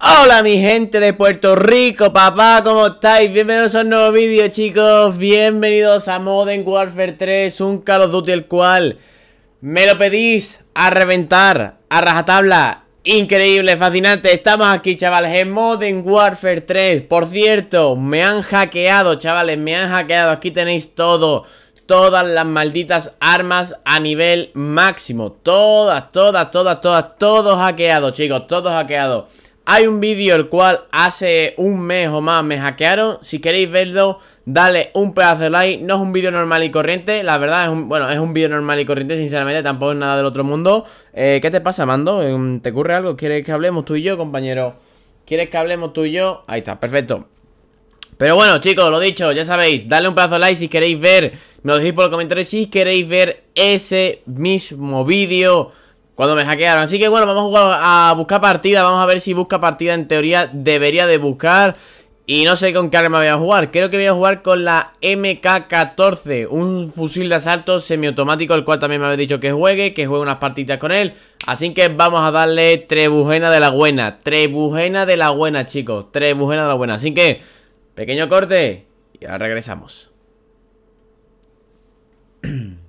Hola mi gente de Puerto Rico, papá, ¿cómo estáis? Bienvenidos a un nuevo vídeo, chicos. Bienvenidos a Modern Warfare 3, un Call of Duty el cual me lo pedís a reventar, a rajatabla. Increíble, fascinante. Estamos aquí, chavales, en Modern Warfare 3. Por cierto, me han hackeado, chavales, me han hackeado. Aquí tenéis todo todas las malditas armas a nivel máximo. Todas, todas, todas, todas, todos hackeados, chicos, todos hackeados. Hay un vídeo el cual hace un mes o más me hackearon. Si queréis verlo, dale un pedazo de like. No es un vídeo normal y corriente. La verdad, es un, bueno, es un vídeo normal y corriente, sinceramente. Tampoco es nada del otro mundo. Eh, ¿Qué te pasa, Mando? Em, ¿Te ocurre algo? ¿Quieres que hablemos tú y yo, compañero? ¿Quieres que hablemos tú y yo? Ahí está, perfecto. Pero bueno, chicos, lo dicho, ya sabéis, dale un pedazo de like si queréis ver, me lo decís por los comentarios si queréis ver ese mismo vídeo cuando me hackearon. Así que bueno, vamos a, buscar partida. Vamos a ver si busca partida. En teoría debería de buscar. Y no sé con qué arma voy a jugar. Creo que voy a jugar con la MK14. Un fusil de asalto semiautomático. El cual también me habéis dicho que juegue. Que juegue unas partitas con él. Así que vamos a darle trebujena de la buena. Trebujena de la buena, chicos. Trebujena de la buena. Así que, pequeño corte. Y ahora regresamos.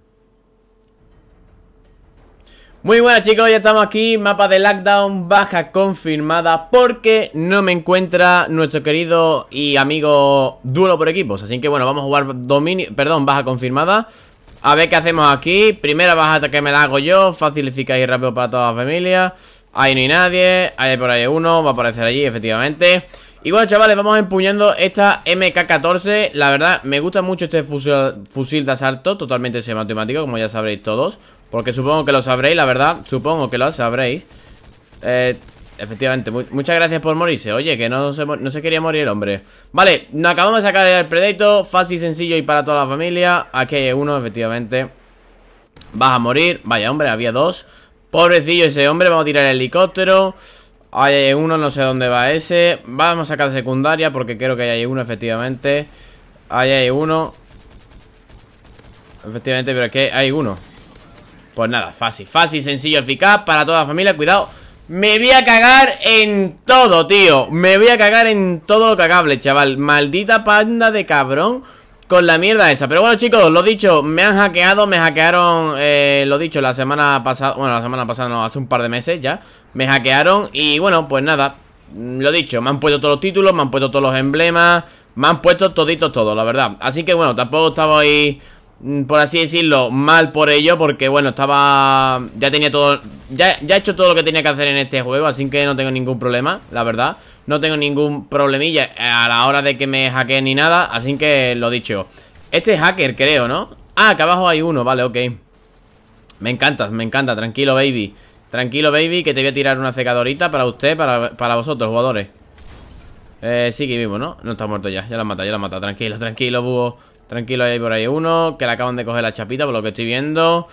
Muy buenas chicos, ya estamos aquí, mapa de lockdown, baja confirmada porque no me encuentra nuestro querido y amigo duelo por equipos Así que bueno, vamos a jugar dominio, perdón, baja confirmada A ver qué hacemos aquí, primera baja que me la hago yo, fácil, y rápido para toda la familia Ahí no hay nadie, ahí por ahí uno, va a aparecer allí efectivamente y bueno, chavales, vamos empuñando esta MK14 La verdad, me gusta mucho este fusil, fusil de asalto Totalmente semiautomático, como ya sabréis todos porque supongo que lo sabréis, la verdad Supongo que lo sabréis eh, Efectivamente, muchas gracias por morirse Oye, que no se, no se quería morir hombre Vale, nos acabamos de sacar el predito Fácil, sencillo y para toda la familia Aquí hay uno, efectivamente Vas a morir, vaya hombre, había dos Pobrecillo ese hombre, vamos a tirar el helicóptero Hay uno, no sé dónde va ese Vamos a sacar secundaria porque creo que hay uno, efectivamente Ahí hay uno Efectivamente, pero aquí hay uno pues nada, fácil, fácil, sencillo, eficaz Para toda la familia, cuidado me voy a cagar en todo, tío Me voy a cagar en todo lo cagable, chaval Maldita panda de cabrón Con la mierda esa Pero bueno, chicos, lo dicho Me han hackeado, me hackearon eh, Lo dicho, la semana pasada Bueno, la semana pasada no, hace un par de meses ya Me hackearon y bueno, pues nada mm, Lo dicho, me han puesto todos los títulos Me han puesto todos los emblemas Me han puesto toditos todo, la verdad Así que bueno, tampoco estaba ahí Mm, por así decirlo, mal por ello Porque, bueno, estaba... Ya tenía todo... Ya, ya he hecho todo lo que tenía que hacer en este juego Así que no tengo ningún problema, la verdad No tengo ningún problemilla a la hora de que me hackeen ni nada Así que, lo dicho Este es hacker, creo, ¿no? Ah, acá abajo hay uno, vale, ok Me encanta, me encanta, tranquilo, baby Tranquilo, baby, que te voy a tirar una secadorita para usted, para, vosotros, jugadores eh, sí que vivo, ¿no? No está muerto ya, ya la mata, ya la mata Tranquilo, tranquilo, búho Tranquilo, ahí hay por ahí uno Que le acaban de coger la chapita por lo que estoy viendo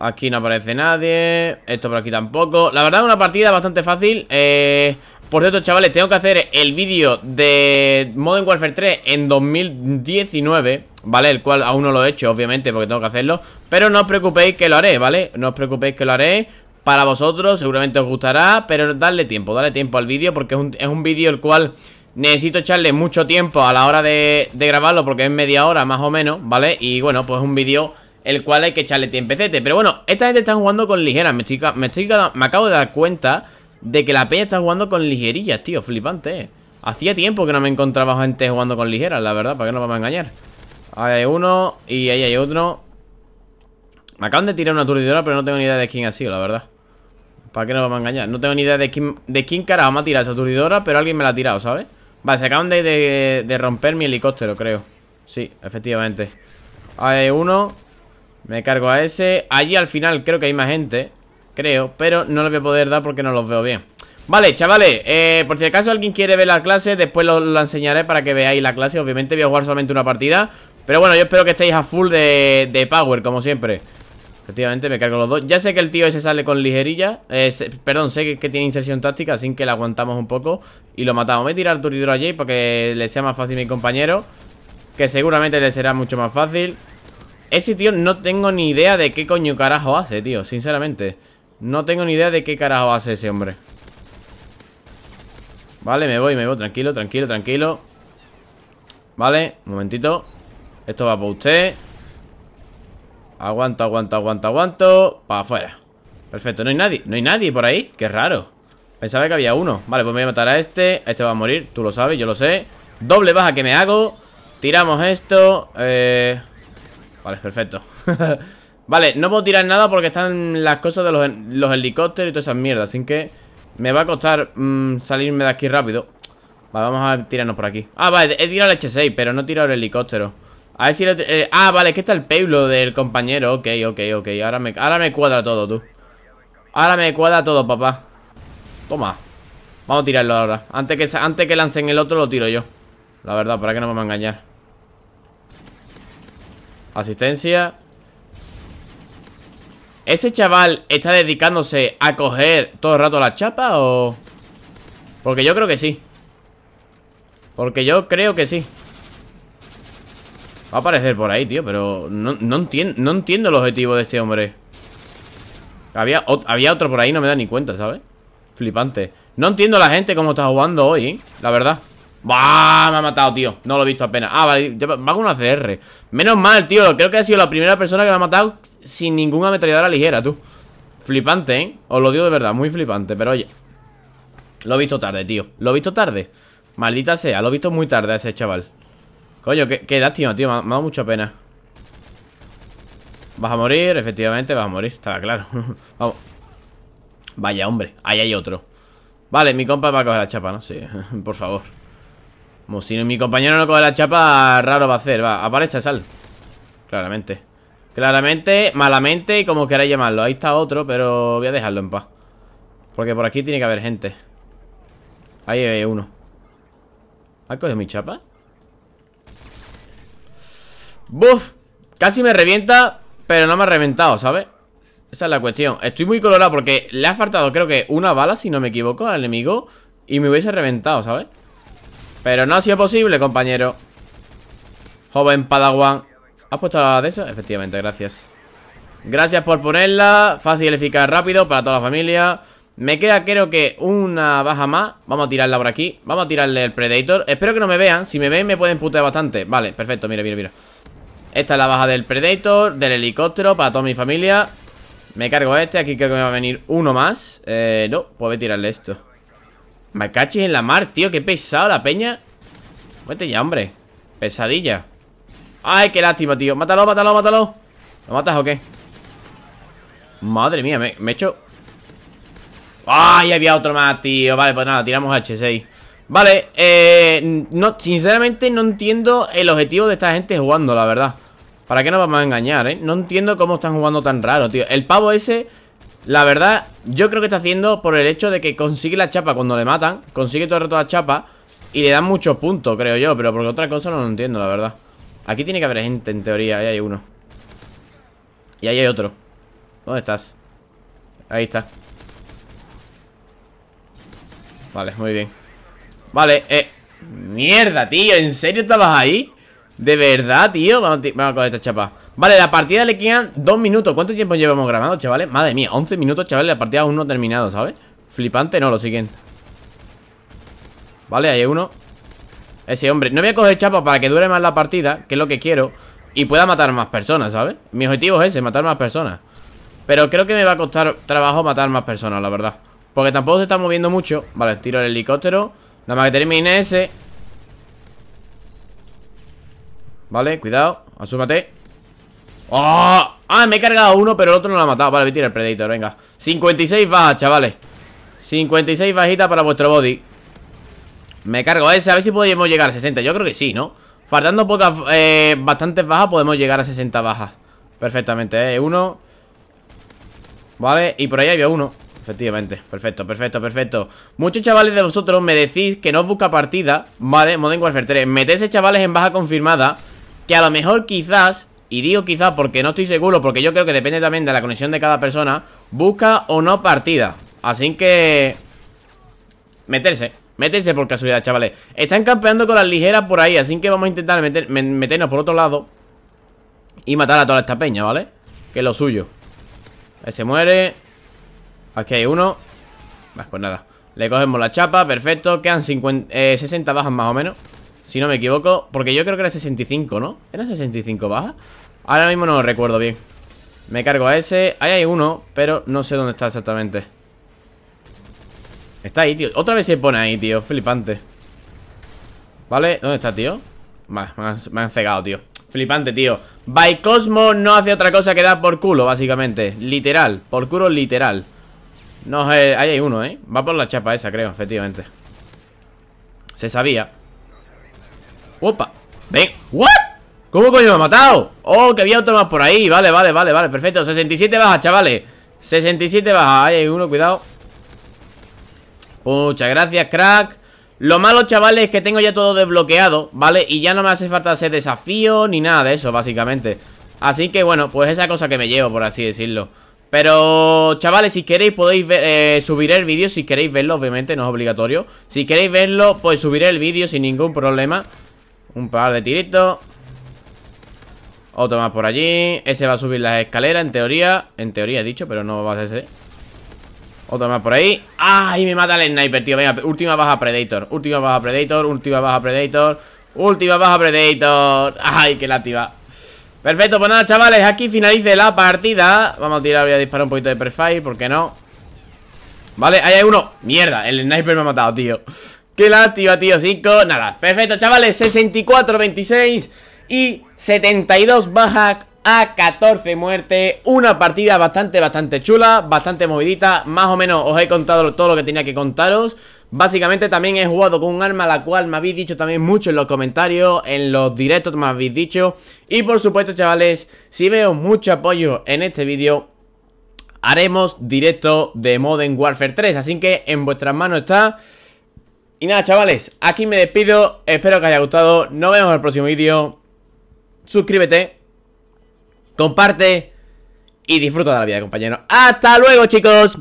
Aquí no aparece nadie Esto por aquí tampoco La verdad es una partida bastante fácil eh, Por cierto, chavales, tengo que hacer el vídeo de Modern Warfare 3 en 2019 ¿Vale? El cual aún no lo he hecho, obviamente, porque tengo que hacerlo Pero no os preocupéis que lo haré, ¿vale? No os preocupéis que lo haré para vosotros, seguramente os gustará, pero darle tiempo, darle tiempo al vídeo porque es un vídeo el cual Necesito echarle mucho tiempo a la hora de, grabarlo porque es media hora más o menos, ¿vale? Y bueno, pues es un vídeo el cual hay que echarle tiempo. etc Pero bueno, esta gente está jugando con ligeras. Me, me, me acabo de dar cuenta de que la peña está jugando con ligerillas, tío. Flipante, eh. Hacía tiempo que no me encontraba gente jugando con ligeras, la verdad. ¿Para qué nos vamos a engañar? Ahí hay uno y ahí hay otro. Me acaban de tirar una aturdidora, pero no tengo ni idea de quién ha sido, la verdad. ¿Para qué nos vamos a engañar? No tengo ni idea de quién, de quién carajo me ha tirado esa aturdidora, pero alguien me la ha tirado, ¿sabes? Vale, se acaban de, romper mi helicóptero, creo Sí, efectivamente Hay uno Me cargo a ese Allí al final creo que hay más gente Creo, pero no lo voy a poder dar porque no los veo bien Vale, chavales, eh, por si acaso alguien quiere ver la clase Después lo, enseñaré para que veáis la clase Obviamente voy a jugar solamente una partida Pero bueno, yo espero que estéis a full de power, como siempre Efectivamente, me cargo los dos. Ya sé que el tío ese sale con ligerilla. Eh, perdón, sé que, tiene inserción táctica, así que la aguantamos un poco y lo matamos. Voy a tirar Turidro allí Jay para que le sea más fácil a mi compañero. Que seguramente le será mucho más fácil. Ese tío no tengo ni idea de qué coño carajo hace, tío, sinceramente. No tengo ni idea de qué carajo hace ese hombre. Vale, me voy, me voy, tranquilo, tranquilo, tranquilo. Vale, un momentito. Esto va por usted. Aguanto, aguanto, aguanto, aguanto Para afuera Perfecto, no hay nadie No hay nadie por ahí Qué raro Pensaba que había uno Vale, pues me voy a matar a este Este va a morir Tú lo sabes, yo lo sé Doble baja que me hago Tiramos esto eh, Vale, perfecto Vale, no puedo tirar nada porque están las cosas de los, helicópteros y todas esas mierdas Así que me va a costar mm, salirme de aquí rápido Vale, vamos a tirarnos por aquí Ah, vale, he tirado el H6, pero no he tirado el helicóptero a ver si lo eh, Ah, vale, que está el payload del compañero Ok, ok, ok Ahora me, ahora me cuadra todo, tú Ahora me cuadra todo, papá Toma Vamos a tirarlo ahora Antes que, antes que lancen el otro lo tiro yo La verdad, para que no me va a engañar Asistencia ¿Ese chaval está dedicándose a coger todo el rato la chapa o...? Porque yo creo que sí Porque yo creo que sí Va a aparecer por ahí, tío, pero no, no, no entiendo el objetivo de este hombre. Había, había otro por ahí, no me da ni cuenta, ¿sabes? Flipante. No entiendo la gente cómo está jugando hoy, ¿eh? la verdad. ¡Bah! Me ha matado, tío. No lo he visto apenas. Ah, vale, va con una CR. Menos mal, tío. Creo que ha sido la primera persona que me ha matado sin ninguna ametralladora ligera, tú. Flipante, ¿eh? Os lo digo de verdad, muy flipante, pero oye. Lo he visto tarde, tío. Lo he visto tarde. Maldita sea, lo he visto muy tarde a ese chaval. Coño, qué, lástima, tío. Me ha, dado mucha pena. Vas a morir, efectivamente, vas a morir. Estaba claro. Vamos. Vaya, hombre. Ahí hay otro. Vale, mi compa va a coger la chapa, ¿no? Sí, por favor. Como si mi compañero no coge la chapa, raro va a hacer. Va, aparece, sal. Claramente. Claramente, malamente y como queráis llamarlo. Ahí está otro, pero voy a dejarlo en paz. Porque por aquí tiene que haber gente. Ahí hay uno. ¿Ha cogido mi chapa? ¡Buf! Casi me revienta, pero no me ha reventado, ¿sabes? Esa es la cuestión Estoy muy colorado porque le ha faltado creo que una bala, si no me equivoco, al enemigo Y me hubiese reventado, ¿sabes? Pero no ha sido posible, compañero Joven Padawan ¿Has puesto la de eso? Efectivamente, gracias Gracias por ponerla Fácil, eficaz, rápido para toda la familia Me queda creo que una baja más Vamos a tirarla por aquí Vamos a tirarle el Predator Espero que no me vean Si me ven me pueden putear bastante Vale, perfecto, mira, mira, mira esta es la baja del Predator, del helicóptero para toda mi familia Me cargo este, aquí creo que me va a venir uno más eh, No, puedo tirarle esto Me en la mar, tío, qué pesado la peña Vete ya, hombre Pesadilla Ay, qué lástima, tío, mátalo, mátalo, mátalo ¿Lo matas o qué? Madre mía, me, me he hecho ¡Ay, había otro más, tío! Vale, pues nada, tiramos H6 Vale, eh, no, sinceramente no entiendo el objetivo de esta gente jugando, la verdad ¿Para qué nos vamos a engañar, eh? No entiendo cómo están jugando tan raro, tío El pavo ese, la verdad, yo creo que está haciendo por el hecho de que consigue la chapa cuando le matan Consigue todo el rato la chapa y le dan muchos puntos, creo yo Pero por otra cosa no lo entiendo, la verdad Aquí tiene que haber gente, en teoría, ahí hay uno Y ahí hay otro ¿Dónde estás? Ahí está Vale, muy bien Vale, eh Mierda, tío, ¿en serio estabas ahí? De verdad, tío Vamos, a coger esta chapa Vale, la partida le quedan dos minutos ¿Cuánto tiempo llevamos grabando, chavales? Madre mía, 11 minutos, chavales La partida aún no ha terminado, ¿sabes? Flipante, no, lo siguiente Vale, ahí hay uno Ese hombre No voy a coger chapa para que dure más la partida Que es lo que quiero Y pueda matar más personas, ¿sabes? Mi objetivo es ese, matar más personas Pero creo que me va a costar trabajo matar más personas, la verdad Porque tampoco se está moviendo mucho Vale, tiro el helicóptero Nada más que mi ese Vale, cuidado Asúmate ¡Oh! Ah, me he cargado uno, pero el otro no lo ha matado Vale, voy a tirar el Predator, venga 56 bajas, chavales 56 bajitas para vuestro body Me cargo a ese, a ver si podemos llegar a 60 Yo creo que sí, ¿no? Faltando pocas, eh, bastantes bajas Podemos llegar a 60 bajas Perfectamente, ¿eh? Uno Vale, y por ahí había uno efectivamente Perfecto, perfecto, perfecto Muchos chavales de vosotros me decís que no busca partida Vale, Modern Warfare 3 Meterse chavales en baja confirmada Que a lo mejor quizás y digo quizás porque no estoy seguro, porque yo creo que depende también de la conexión de cada persona, busca o no partida. Así que... Meterse, meterse por casualidad, chavales. Están campeando con las ligeras por ahí, así que vamos a intentar meternos por otro lado y matar a toda esta peña, ¿vale? Que es lo suyo. se muere. Aquí hay uno Vale, Pues nada Le cogemos la chapa, perfecto Quedan 50, 60 eh, bajas más o menos Si no me equivoco Porque yo creo que era 65, ¿no? ¿Era 65 bajas? Ahora mismo no lo recuerdo bien Me cargo a ese Ahí hay uno Pero no sé dónde está exactamente Está ahí, tío Otra vez se pone ahí, tío Flipante ¿Vale? ¿Dónde está, tío? Vale, me han cegado, tío Flipante, tío By Cosmo no hace otra cosa que dar por culo, básicamente Literal Por culo literal no, eh, ahí hay uno, ¿eh? Va por la chapa esa, creo, efectivamente Se sabía ¡Opa! ¡Ven! ¿What? ¿Cómo coño me ha matado? ¡Oh, que había otro más por ahí! Vale, vale, vale, vale, perfecto 67 baja, chavales 67 baja, ahí hay uno, cuidado Muchas gracias, crack Lo malo, chavales, es que tengo ya todo desbloqueado ¿Vale? Y ya no me hace falta hacer desafío Ni nada de eso, básicamente Así que, bueno, pues esa cosa que me llevo, por así decirlo pero, chavales, si queréis podéis eh, subir el vídeo Si queréis verlo, obviamente, no es obligatorio Si queréis verlo, pues subiré el vídeo sin ningún problema Un par de tiritos Otro más por allí Ese va a subir las escaleras, en teoría En teoría he dicho, pero no va a ser Otro más por ahí ¡Ay, me mata el sniper, tío! Venga, última baja Predator Última baja Predator, última baja Predator Última baja Predator ¡Ay, qué lástima! Perfecto, pues nada, chavales, aquí finalice la partida Vamos a tirar, voy a disparar un poquito de prefire, ¿por qué no? Vale, ahí hay uno Mierda, el sniper me ha matado, tío Qué lástima, tío, 5 Nada, perfecto, chavales, 64, 26 Y 72 baja a 14 muerte Una partida bastante, bastante chula Bastante movidita Más o menos os he contado todo lo que tenía que contaros Básicamente también he jugado con un arma la cual me habéis dicho también mucho en los comentarios, en los directos me habéis dicho. Y por supuesto, chavales, si veo mucho apoyo en este vídeo, haremos directo de Modern Warfare 3. Así que en vuestras manos está... Y nada, chavales, aquí me despido. Espero que haya gustado. Nos vemos en el próximo vídeo. Suscríbete. Comparte. Y disfruta de la vida, compañero. ¡Hasta luego, chicos!